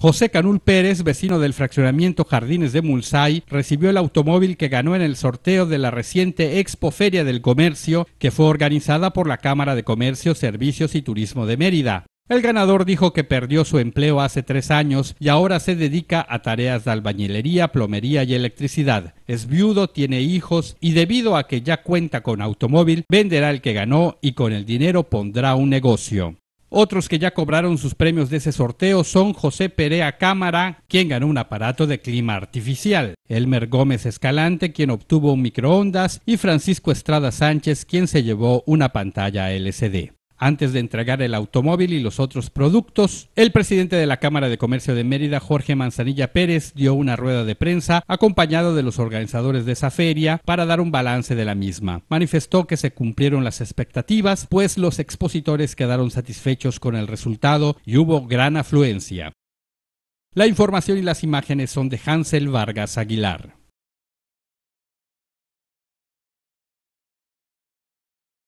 José Canul Pérez, vecino del fraccionamiento Jardines de Mulsay, recibió el automóvil que ganó en el sorteo de la reciente Expo Feria del Comercio, que fue organizada por la Cámara de Comercio, Servicios y Turismo de Mérida. El ganador dijo que perdió su empleo hace tres años y ahora se dedica a tareas de albañilería, plomería y electricidad. Es viudo, tiene hijos y debido a que ya cuenta con automóvil, venderá el que ganó y con el dinero pondrá un negocio. Otros que ya cobraron sus premios de ese sorteo son José Perea Cámara, quien ganó un aparato de clima artificial, Elmer Gómez Escalante, quien obtuvo un microondas, y Francisco Estrada Sánchez, quien se llevó una pantalla LCD antes de entregar el automóvil y los otros productos. El presidente de la Cámara de Comercio de Mérida, Jorge Manzanilla Pérez, dio una rueda de prensa acompañado de los organizadores de esa feria para dar un balance de la misma. Manifestó que se cumplieron las expectativas, pues los expositores quedaron satisfechos con el resultado y hubo gran afluencia. La información y las imágenes son de Hansel Vargas Aguilar.